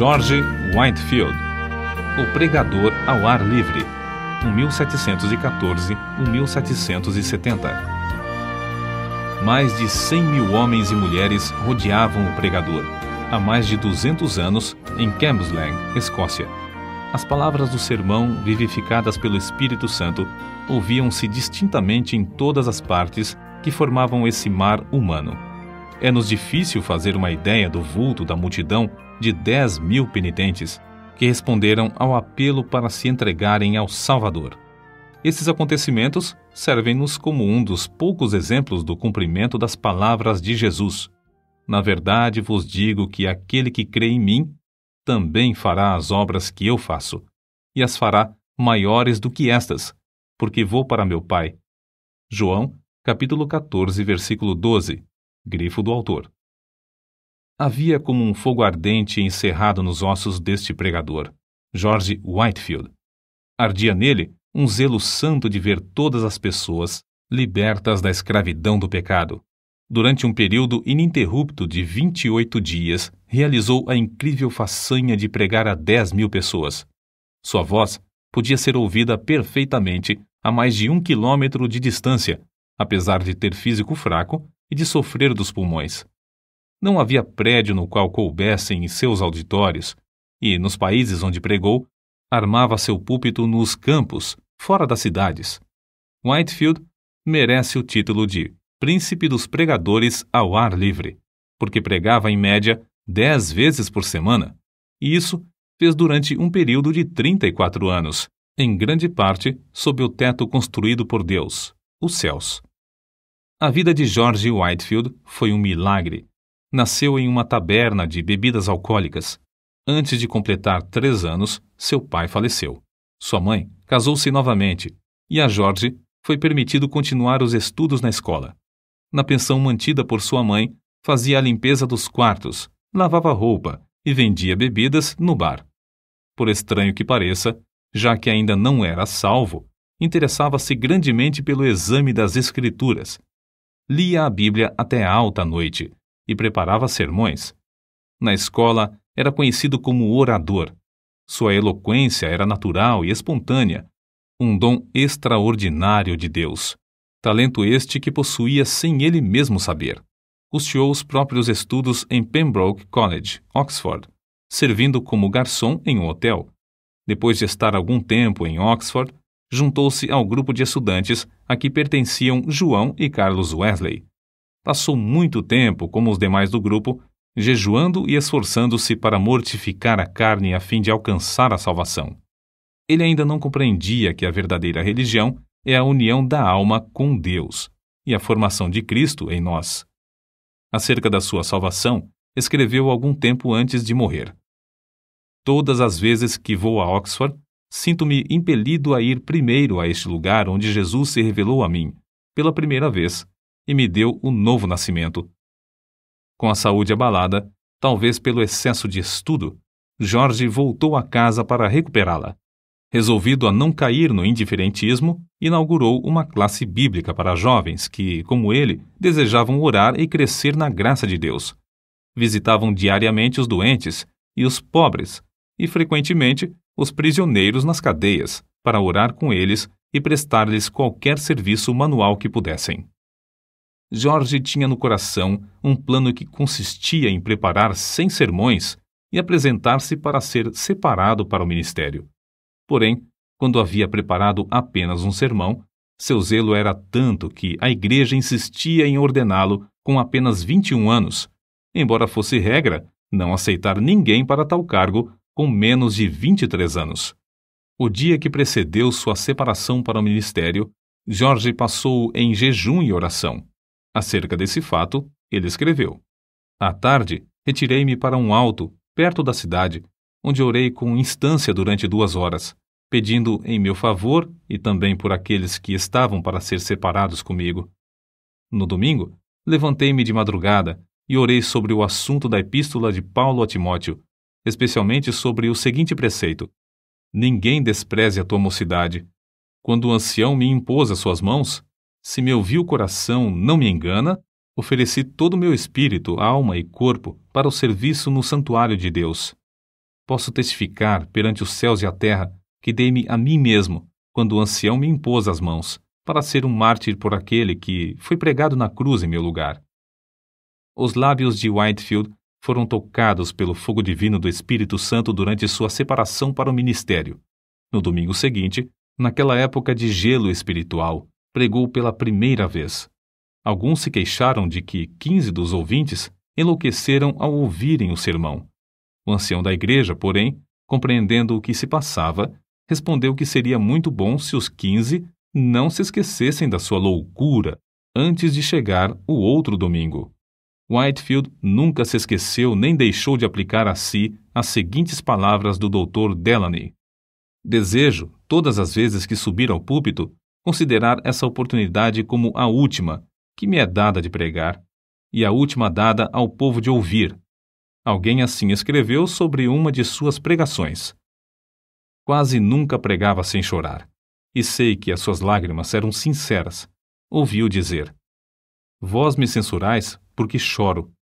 George Whitefield, O Pregador ao Ar Livre, 1714-1770. Mais de 100 mil homens e mulheres rodeavam o pregador, há mais de 200 anos, em Cambuslang, Escócia. As palavras do sermão, vivificadas pelo Espírito Santo, ouviam-se distintamente em todas as partes que formavam esse mar humano. É-nos difícil fazer uma ideia do vulto da multidão de 10 mil penitentes que responderam ao apelo para se entregarem ao Salvador. Esses acontecimentos servem-nos como um dos poucos exemplos do cumprimento das palavras de Jesus. Na verdade vos digo que aquele que crê em mim também fará as obras que eu faço, e as fará maiores do que estas, porque vou para meu Pai. João, capítulo 14, versículo 12 grifo do autor. Havia como um fogo ardente encerrado nos ossos deste pregador, George Whitefield. Ardia nele um zelo santo de ver todas as pessoas libertas da escravidão do pecado. Durante um período ininterrupto de 28 dias, realizou a incrível façanha de pregar a 10 mil pessoas. Sua voz podia ser ouvida perfeitamente a mais de um quilômetro de distância, apesar de ter físico fraco e de sofrer dos pulmões. Não havia prédio no qual coubessem seus auditórios, e, nos países onde pregou, armava seu púlpito nos campos, fora das cidades. Whitefield merece o título de Príncipe dos Pregadores ao Ar Livre, porque pregava em média dez vezes por semana, e isso fez durante um período de 34 anos, em grande parte sob o teto construído por Deus, os céus. A vida de George Whitefield foi um milagre. Nasceu em uma taberna de bebidas alcoólicas. Antes de completar três anos, seu pai faleceu. Sua mãe casou-se novamente e a George foi permitido continuar os estudos na escola. Na pensão mantida por sua mãe, fazia a limpeza dos quartos, lavava roupa e vendia bebidas no bar. Por estranho que pareça, já que ainda não era salvo, interessava-se grandemente pelo exame das escrituras lia a Bíblia até alta noite e preparava sermões. Na escola, era conhecido como orador. Sua eloquência era natural e espontânea, um dom extraordinário de Deus. Talento este que possuía sem ele mesmo saber. Custeou os próprios estudos em Pembroke College, Oxford, servindo como garçom em um hotel. Depois de estar algum tempo em Oxford, juntou-se ao grupo de estudantes a que pertenciam João e Carlos Wesley. Passou muito tempo, como os demais do grupo, jejuando e esforçando-se para mortificar a carne a fim de alcançar a salvação. Ele ainda não compreendia que a verdadeira religião é a união da alma com Deus e a formação de Cristo em nós. Acerca da sua salvação, escreveu algum tempo antes de morrer. Todas as vezes que vou a Oxford, sinto-me impelido a ir primeiro a este lugar onde Jesus se revelou a mim, pela primeira vez, e me deu o um novo nascimento. Com a saúde abalada, talvez pelo excesso de estudo, Jorge voltou a casa para recuperá-la. Resolvido a não cair no indiferentismo, inaugurou uma classe bíblica para jovens que, como ele, desejavam orar e crescer na graça de Deus. Visitavam diariamente os doentes e os pobres e, frequentemente, os prisioneiros nas cadeias para orar com eles e prestar-lhes qualquer serviço manual que pudessem. Jorge tinha no coração um plano que consistia em preparar cem sermões e apresentar-se para ser separado para o ministério. Porém, quando havia preparado apenas um sermão, seu zelo era tanto que a igreja insistia em ordená-lo com apenas 21 anos, embora fosse regra não aceitar ninguém para tal cargo com menos de 23 anos. O dia que precedeu sua separação para o ministério, Jorge passou em jejum e oração. Acerca desse fato, ele escreveu: À tarde, retirei-me para um alto, perto da cidade, onde orei com instância durante duas horas, pedindo em meu favor e também por aqueles que estavam para ser separados comigo. No domingo, levantei-me de madrugada e orei sobre o assunto da epístola de Paulo a Timóteo, especialmente sobre o seguinte preceito: Ninguém despreze a tua mocidade. Quando o ancião me impôs as suas mãos, se meu vil coração não me engana, ofereci todo o meu espírito, alma e corpo para o serviço no santuário de Deus. Posso testificar perante os céus e a terra que dei-me a mim mesmo quando o ancião me impôs as mãos, para ser um mártir por aquele que foi pregado na cruz em meu lugar. Os lábios de Whitefield foram tocados pelo fogo divino do Espírito Santo durante sua separação para o ministério. No domingo seguinte, naquela época de gelo espiritual, pregou pela primeira vez. Alguns se queixaram de que 15 dos ouvintes enlouqueceram ao ouvirem o sermão. O ancião da igreja, porém, compreendendo o que se passava, respondeu que seria muito bom se os 15 não se esquecessem da sua loucura antes de chegar o outro domingo. Whitefield nunca se esqueceu nem deixou de aplicar a si as seguintes palavras do Dr. Delany: Desejo, todas as vezes que subir ao púlpito, considerar essa oportunidade como a última que me é dada de pregar e a última dada ao povo de ouvir. Alguém assim escreveu sobre uma de suas pregações. Quase nunca pregava sem chorar, e sei que as suas lágrimas eram sinceras. Ouviu dizer: Vós me censurais porque choro.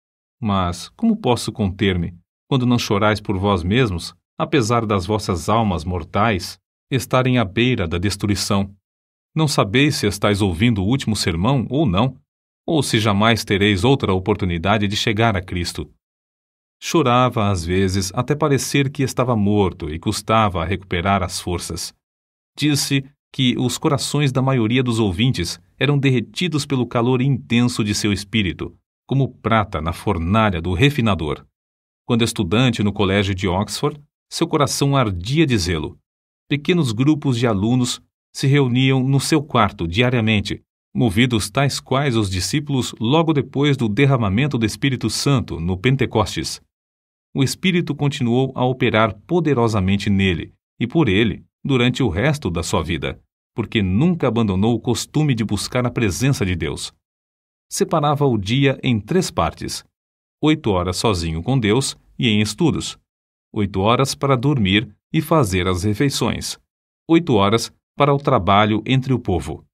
Mas como posso conter-me, quando não chorais por vós mesmos, apesar das vossas almas mortais estarem à beira da destruição? Não sabeis se estáis ouvindo o último sermão ou não, ou se jamais tereis outra oportunidade de chegar a Cristo. Chorava às vezes até parecer que estava morto e custava a recuperar as forças. Disse que os corações da maioria dos ouvintes eram derretidos pelo calor intenso de seu espírito, como prata na fornalha do refinador. Quando estudante no colégio de Oxford, seu coração ardia de zelo. Pequenos grupos de alunos se reuniam no seu quarto diariamente, movidos tais quais os discípulos logo depois do derramamento do Espírito Santo no Pentecostes. O Espírito continuou a operar poderosamente nele e por ele durante o resto da sua vida, porque nunca abandonou o costume de buscar a presença de Deus separava o dia em três partes: oito horas sozinho com Deus e em estudos, oito horas para dormir e fazer as refeições, oito horas para o trabalho entre o povo.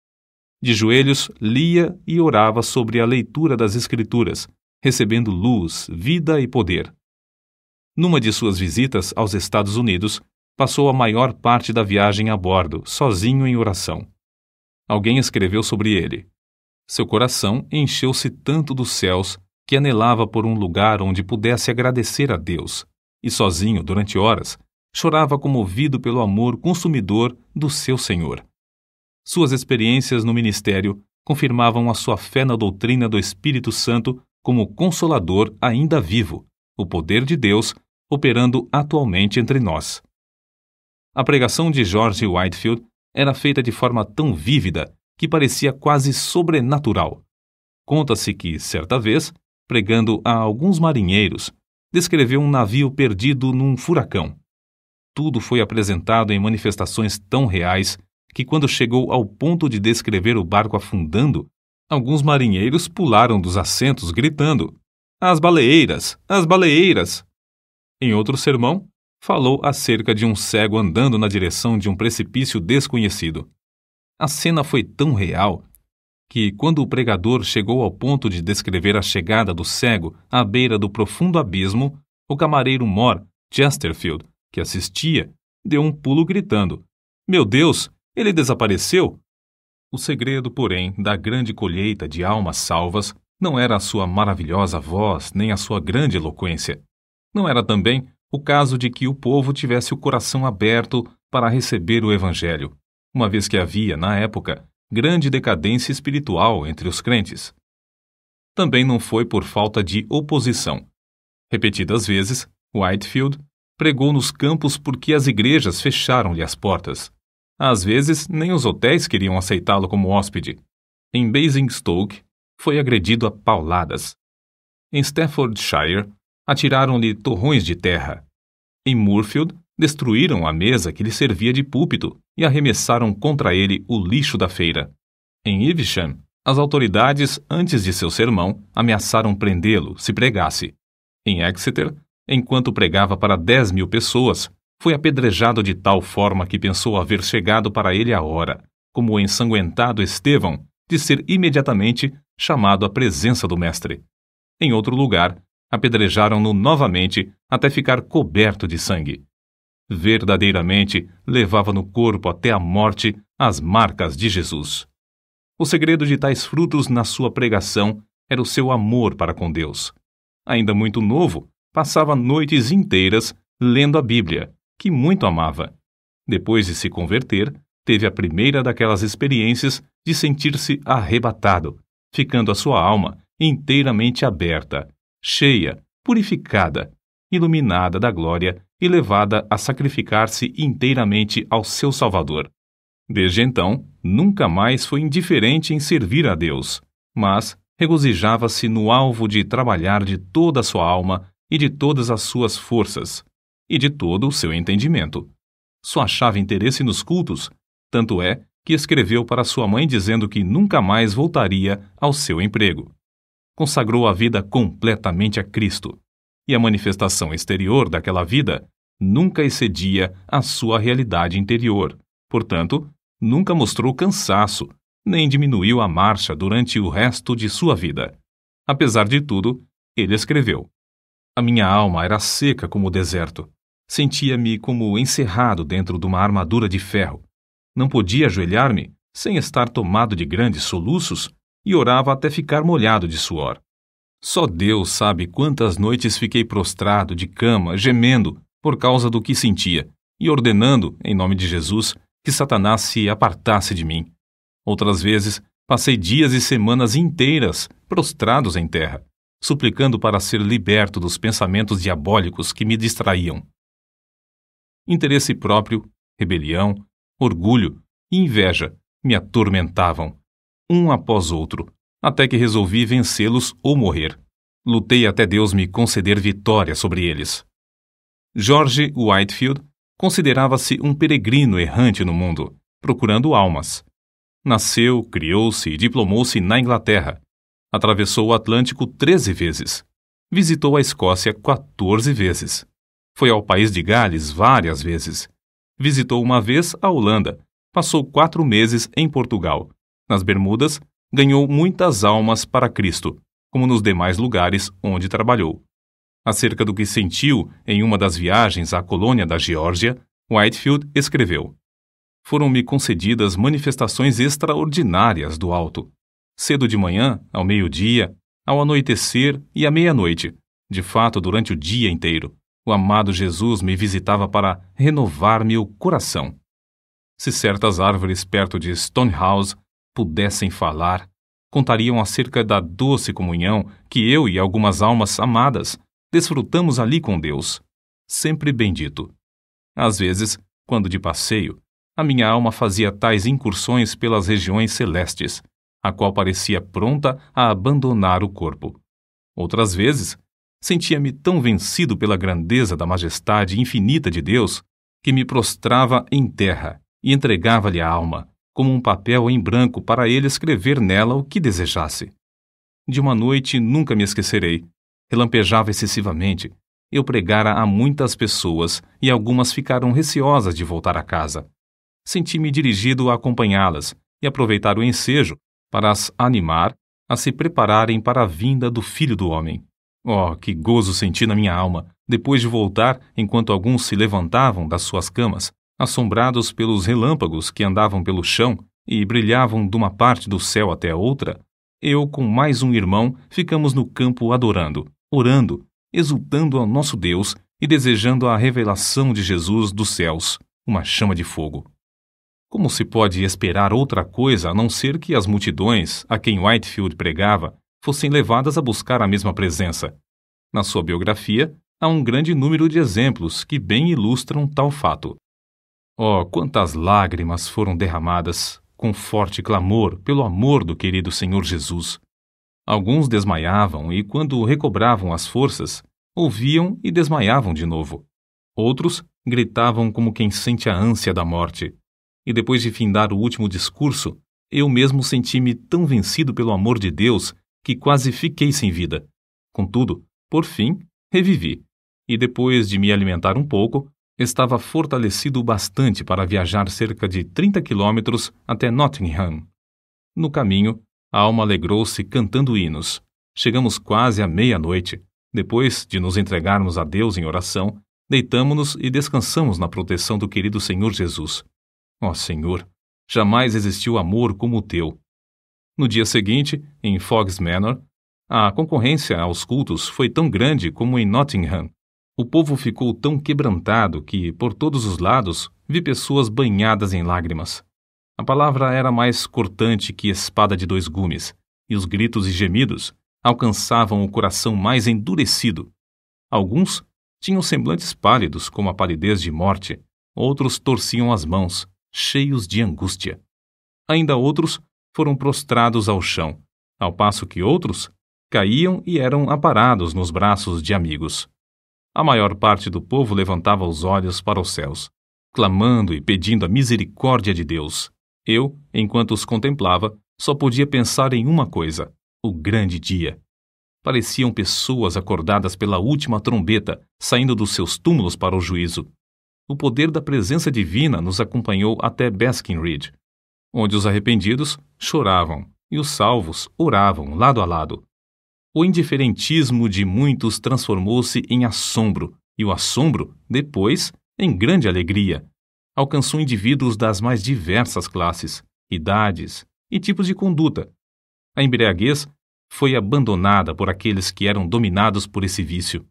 De joelhos, lia e orava sobre a leitura das Escrituras, recebendo luz, vida e poder. Numa de suas visitas aos Estados Unidos, passou a maior parte da viagem a bordo, sozinho em oração. Alguém escreveu sobre ele. Seu coração encheu-se tanto dos céus que anelava por um lugar onde pudesse agradecer a Deus, e sozinho, durante horas, chorava comovido pelo amor consumidor do seu Senhor. Suas experiências no ministério confirmavam a sua fé na doutrina do Espírito Santo como consolador ainda vivo, o poder de Deus operando atualmente entre nós. A pregação de George Whitefield era feita de forma tão vívida que parecia quase sobrenatural. Conta-se que, certa vez, pregando a alguns marinheiros, descreveu um navio perdido num furacão. Tudo foi apresentado em manifestações tão reais que, quando chegou ao ponto de descrever o barco afundando, alguns marinheiros pularam dos assentos gritando: As baleeiras! As baleeiras! Em outro sermão, falou acerca de um cego andando na direção de um precipício desconhecido. A cena foi tão real que, quando o pregador chegou ao ponto de descrever a chegada do cego à beira do profundo abismo, o camareiro mor, Chesterfield, que assistia, deu um pulo gritando: Meu Deus, ele desapareceu! O segredo, porém, da grande colheita de almas salvas não era a sua maravilhosa voz nem a sua grande eloquência. Não era também o caso de que o povo tivesse o coração aberto para receber o Evangelho uma vez que havia, na época, grande decadência espiritual entre os crentes. Também não foi por falta de oposição. Repetidas vezes, Whitefield pregou nos campos porque as igrejas fecharam-lhe as portas. Às vezes, nem os hotéis queriam aceitá-lo como hóspede. Em Basingstoke, foi agredido a pauladas. Em Staffordshire, atiraram-lhe torrões de terra. Em Moorfield, Destruíram a mesa que lhe servia de púlpito e arremessaram contra ele o lixo da feira. Em Ivesham, as autoridades, antes de seu sermão, ameaçaram prendê-lo se pregasse. Em Exeter, enquanto pregava para 10 mil pessoas, foi apedrejado de tal forma que pensou haver chegado para ele a hora, como o ensanguentado Estevão, de ser imediatamente chamado à presença do Mestre. Em outro lugar, apedrejaram-no novamente até ficar coberto de sangue verdadeiramente levava no corpo até a morte as marcas de Jesus. O segredo de tais frutos na sua pregação era o seu amor para com Deus. Ainda muito novo, passava noites inteiras lendo a Bíblia, que muito amava. Depois de se converter, teve a primeira daquelas experiências de sentir-se arrebatado, ficando a sua alma inteiramente aberta, cheia, purificada, iluminada da glória e levada a sacrificar-se inteiramente ao seu Salvador. Desde então, nunca mais foi indiferente em servir a Deus, mas regozijava-se no alvo de trabalhar de toda a sua alma e de todas as suas forças, e de todo o seu entendimento. Só achava interesse nos cultos, tanto é que escreveu para sua mãe dizendo que nunca mais voltaria ao seu emprego. Consagrou a vida completamente a Cristo e a manifestação exterior daquela vida nunca excedia a sua realidade interior. Portanto, nunca mostrou cansaço, nem diminuiu a marcha durante o resto de sua vida. Apesar de tudo, ele escreveu: A minha alma era seca como o deserto. Sentia-me como encerrado dentro de uma armadura de ferro. Não podia ajoelhar-me sem estar tomado de grandes soluços e orava até ficar molhado de suor. Só Deus sabe quantas noites fiquei prostrado de cama, gemendo, por causa do que sentia, e ordenando, em nome de Jesus, que Satanás se apartasse de mim. Outras vezes, passei dias e semanas inteiras prostrados em terra, suplicando para ser liberto dos pensamentos diabólicos que me distraíam. Interesse próprio, rebelião, orgulho e inveja me atormentavam, um após outro, até que resolvi vencê-los ou morrer. Lutei até Deus me conceder vitória sobre eles. George Whitefield considerava-se um peregrino errante no mundo, procurando almas. Nasceu, criou-se e diplomou-se na Inglaterra. Atravessou o Atlântico 13 vezes. Visitou a Escócia 14 vezes. Foi ao país de Gales várias vezes. Visitou uma vez a Holanda. Passou quatro meses em Portugal. Nas Bermudas, ganhou muitas almas para Cristo, como nos demais lugares onde trabalhou. Acerca do que sentiu em uma das viagens à colônia da Geórgia, Whitefield escreveu: Foram-me concedidas manifestações extraordinárias do alto. Cedo de manhã, ao meio-dia, ao anoitecer e à meia-noite, de fato, durante o dia inteiro, o amado Jesus me visitava para renovar meu coração. Se certas árvores perto de Stonehouse pudessem falar, contariam acerca da doce comunhão que eu e algumas almas amadas desfrutamos ali com Deus, sempre bendito. Às vezes, quando de passeio, a minha alma fazia tais incursões pelas regiões celestes, a qual parecia pronta a abandonar o corpo. Outras vezes, sentia-me tão vencido pela grandeza da majestade infinita de Deus que me prostrava em terra e entregava-lhe a alma, como um papel em branco para ele escrever nela o que desejasse. De uma noite nunca me esquecerei. Relampejava excessivamente. Eu pregara a muitas pessoas e algumas ficaram receosas de voltar a casa. Senti-me dirigido a acompanhá-las e aproveitar o ensejo para as animar a se prepararem para a vinda do Filho do Homem. Oh, que gozo senti na minha alma, depois de voltar, enquanto alguns se levantavam das suas camas, assombrados pelos relâmpagos que andavam pelo chão e brilhavam de uma parte do céu até outra, eu com mais um irmão ficamos no campo adorando, orando, exultando ao nosso Deus e desejando a revelação de Jesus dos céus, uma chama de fogo. Como se pode esperar outra coisa a não ser que as multidões a quem Whitefield pregava fossem levadas a buscar a mesma presença? Na sua biografia, há um grande número de exemplos que bem ilustram tal fato. Oh, quantas lágrimas foram derramadas com forte clamor pelo amor do querido Senhor Jesus. Alguns desmaiavam e, quando recobravam as forças, ouviam e desmaiavam de novo. Outros gritavam como quem sente a ânsia da morte. E depois de findar o último discurso, eu mesmo senti-me tão vencido pelo amor de Deus que quase fiquei sem vida. Contudo, por fim, revivi. E depois de me alimentar um pouco, estava fortalecido bastante para viajar cerca de 30 quilômetros até Nottingham. No caminho, a alma alegrou-se cantando hinos. Chegamos quase à meia-noite. Depois de nos entregarmos a Deus em oração, deitamo-nos e descansamos na proteção do querido Senhor Jesus. Ó oh, Senhor, jamais existiu amor como o teu. No dia seguinte, em Foggs Manor, a concorrência aos cultos foi tão grande como em Nottingham, o povo ficou tão quebrantado que, por todos os lados, vi pessoas banhadas em lágrimas. A palavra era mais cortante que espada de dois gumes, e os gritos e gemidos alcançavam o coração mais endurecido. Alguns tinham semblantes pálidos, como a palidez de morte, outros torciam as mãos, cheios de angústia. Ainda outros foram prostrados ao chão, ao passo que outros caíam e eram aparados nos braços de amigos a maior parte do povo levantava os olhos para os céus, clamando e pedindo a misericórdia de Deus. Eu, enquanto os contemplava, só podia pensar em uma coisa: o grande dia. Pareciam pessoas acordadas pela última trombeta, saindo dos seus túmulos para o juízo. O poder da presença divina nos acompanhou até Baskinridge, onde os arrependidos choravam e os salvos oravam lado a lado, o indiferentismo de muitos transformou-se em assombro, e o assombro, depois, em grande alegria. Alcançou indivíduos das mais diversas classes, idades e tipos de conduta. A embriaguez foi abandonada por aqueles que eram dominados por esse vício.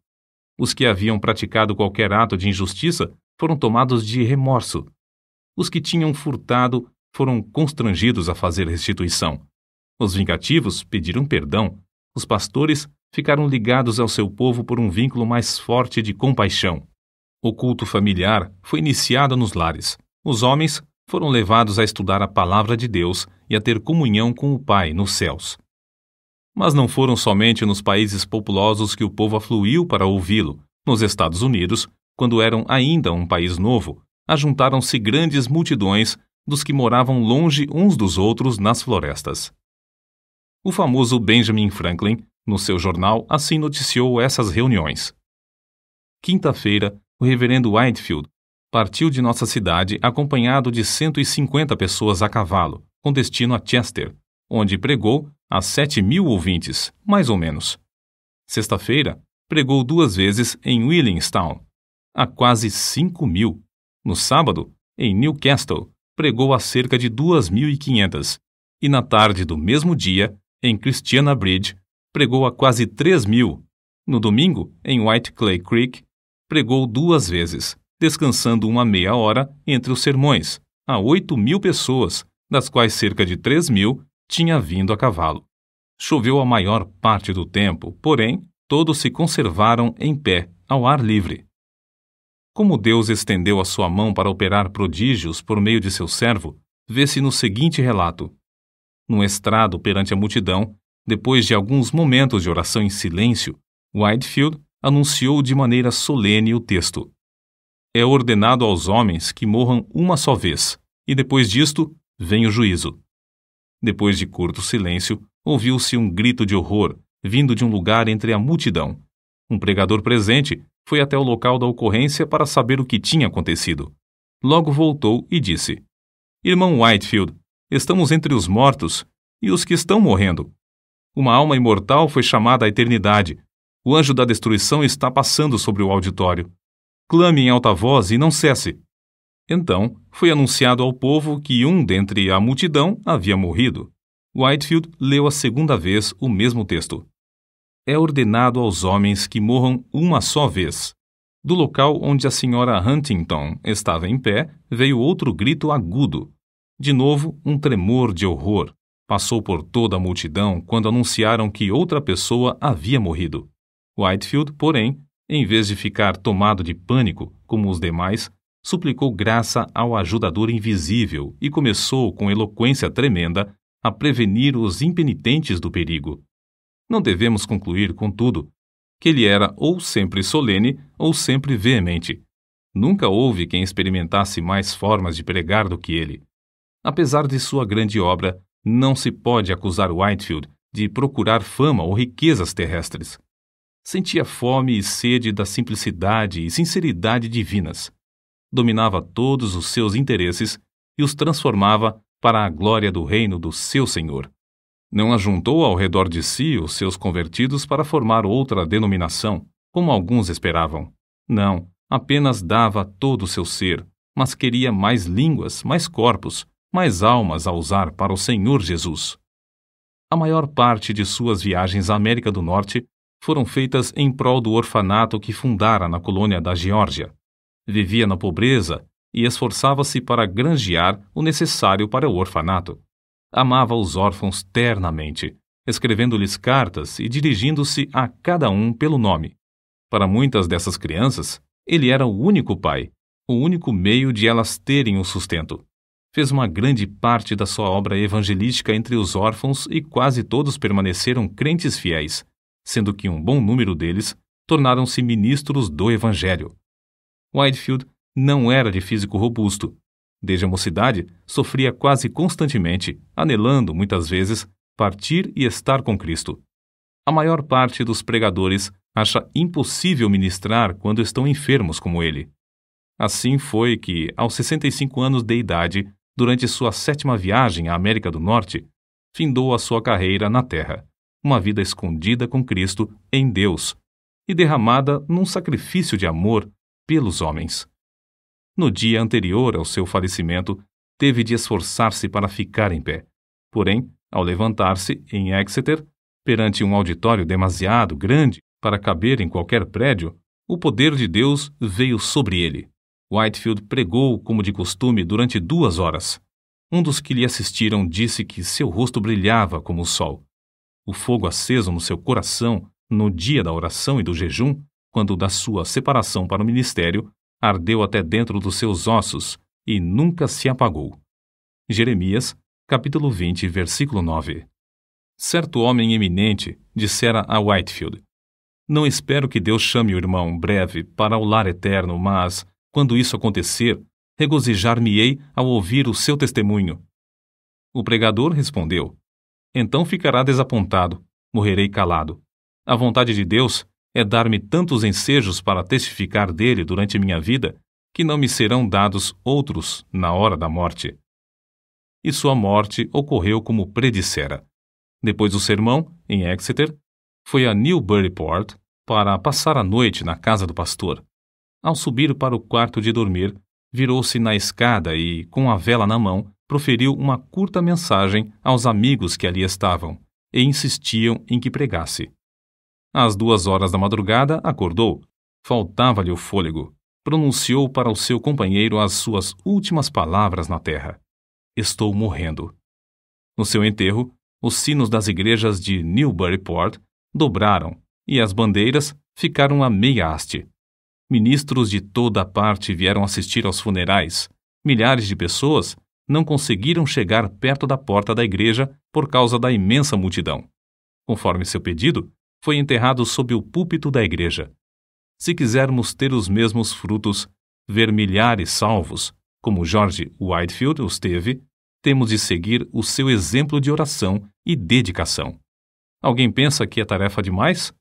Os que haviam praticado qualquer ato de injustiça foram tomados de remorso. Os que tinham furtado foram constrangidos a fazer restituição. Os vingativos pediram perdão os pastores ficaram ligados ao seu povo por um vínculo mais forte de compaixão. O culto familiar foi iniciado nos lares. Os homens foram levados a estudar a palavra de Deus e a ter comunhão com o Pai nos céus. Mas não foram somente nos países populosos que o povo afluiu para ouvi-lo. Nos Estados Unidos, quando eram ainda um país novo, ajuntaram-se grandes multidões dos que moravam longe uns dos outros nas florestas. O famoso Benjamin Franklin, no seu jornal, assim noticiou essas reuniões. Quinta-feira, o reverendo Whitefield partiu de nossa cidade acompanhado de 150 pessoas a cavalo, com destino a Chester, onde pregou a 7 mil ouvintes, mais ou menos. Sexta-feira, pregou duas vezes em Willingstown, a quase 5 mil. No sábado, em Newcastle, pregou a cerca de 2.500. E na tarde do mesmo dia, em Christiana Bridge, pregou a quase 3 mil. No domingo, em White Clay Creek, pregou duas vezes, descansando uma meia hora entre os sermões, a 8 mil pessoas, das quais cerca de 3 mil tinha vindo a cavalo. Choveu a maior parte do tempo, porém, todos se conservaram em pé, ao ar livre. Como Deus estendeu a sua mão para operar prodígios por meio de seu servo, vê-se no seguinte relato: no estrado, perante a multidão, depois de alguns momentos de oração em silêncio, Whitefield anunciou de maneira solene o texto. É ordenado aos homens que morram uma só vez, e depois disto vem o juízo. Depois de curto silêncio, ouviu-se um grito de horror vindo de um lugar entre a multidão. Um pregador presente foi até o local da ocorrência para saber o que tinha acontecido. Logo voltou e disse: Irmão Whitefield, estamos entre os mortos e os que estão morrendo. Uma alma imortal foi chamada à eternidade. O anjo da destruição está passando sobre o auditório. Clame em alta voz e não cesse. Então, foi anunciado ao povo que um dentre a multidão havia morrido. Whitefield leu a segunda vez o mesmo texto. É ordenado aos homens que morram uma só vez. Do local onde a senhora Huntington estava em pé, veio outro grito agudo. De novo, um tremor de horror passou por toda a multidão quando anunciaram que outra pessoa havia morrido. Whitefield, porém, em vez de ficar tomado de pânico, como os demais, suplicou graça ao ajudador invisível e começou, com eloquência tremenda, a prevenir os impenitentes do perigo. Não devemos concluir, contudo, que ele era ou sempre solene ou sempre veemente. Nunca houve quem experimentasse mais formas de pregar do que ele. Apesar de sua grande obra, não se pode acusar Whitefield de procurar fama ou riquezas terrestres. Sentia fome e sede da simplicidade e sinceridade divinas. Dominava todos os seus interesses e os transformava para a glória do reino do seu Senhor. Não ajuntou ao redor de si os seus convertidos para formar outra denominação, como alguns esperavam. Não, apenas dava todo o seu ser, mas queria mais línguas, mais corpos, mais almas a usar para o Senhor Jesus. A maior parte de suas viagens à América do Norte foram feitas em prol do orfanato que fundara na colônia da Geórgia. Vivia na pobreza e esforçava-se para granjear o necessário para o orfanato. Amava os órfãos ternamente, escrevendo-lhes cartas e dirigindo-se a cada um pelo nome. Para muitas dessas crianças, ele era o único pai, o único meio de elas terem o sustento fez uma grande parte da sua obra evangelística entre os órfãos e quase todos permaneceram crentes fiéis, sendo que um bom número deles tornaram-se ministros do Evangelho. Whitefield não era de físico robusto. Desde a mocidade, sofria quase constantemente, anelando, muitas vezes, partir e estar com Cristo. A maior parte dos pregadores acha impossível ministrar quando estão enfermos como ele. Assim foi que, aos 65 anos de idade, durante sua sétima viagem à América do Norte, findou a sua carreira na Terra, uma vida escondida com Cristo em Deus e derramada num sacrifício de amor pelos homens. No dia anterior ao seu falecimento, teve de esforçar-se para ficar em pé. Porém, ao levantar-se em Exeter, perante um auditório demasiado grande para caber em qualquer prédio, o poder de Deus veio sobre ele. Whitefield pregou, como de costume, durante duas horas. Um dos que lhe assistiram disse que seu rosto brilhava como o sol. O fogo aceso no seu coração, no dia da oração e do jejum, quando da sua separação para o ministério, ardeu até dentro dos seus ossos e nunca se apagou. Jeremias, capítulo 20, versículo 9. Certo homem eminente dissera a Whitefield: Não espero que Deus chame o irmão breve para o lar eterno, mas quando isso acontecer, regozijar-me-ei ao ouvir o seu testemunho. O pregador respondeu: Então ficará desapontado, morrerei calado. A vontade de Deus é dar-me tantos ensejos para testificar dele durante minha vida, que não me serão dados outros na hora da morte. E sua morte ocorreu como predissera. Depois do sermão, em Exeter, foi a Newburyport para passar a noite na casa do pastor. Ao subir para o quarto de dormir, virou-se na escada e, com a vela na mão, proferiu uma curta mensagem aos amigos que ali estavam e insistiam em que pregasse. Às duas horas da madrugada, acordou. Faltava-lhe o fôlego. Pronunciou para o seu companheiro as suas últimas palavras na terra: Estou morrendo. No seu enterro, os sinos das igrejas de Newburyport dobraram e as bandeiras ficaram a meia haste. Ministros de toda parte vieram assistir aos funerais. Milhares de pessoas não conseguiram chegar perto da porta da igreja por causa da imensa multidão. Conforme seu pedido, foi enterrado sob o púlpito da igreja. Se quisermos ter os mesmos frutos, ver milhares salvos, como George Whitefield os teve, temos de seguir o seu exemplo de oração e dedicação. Alguém pensa que é tarefa demais?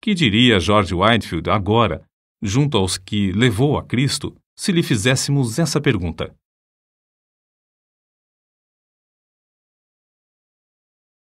Que diria George Whitefield agora junto aos que levou a Cristo se lhe fizéssemos essa pergunta: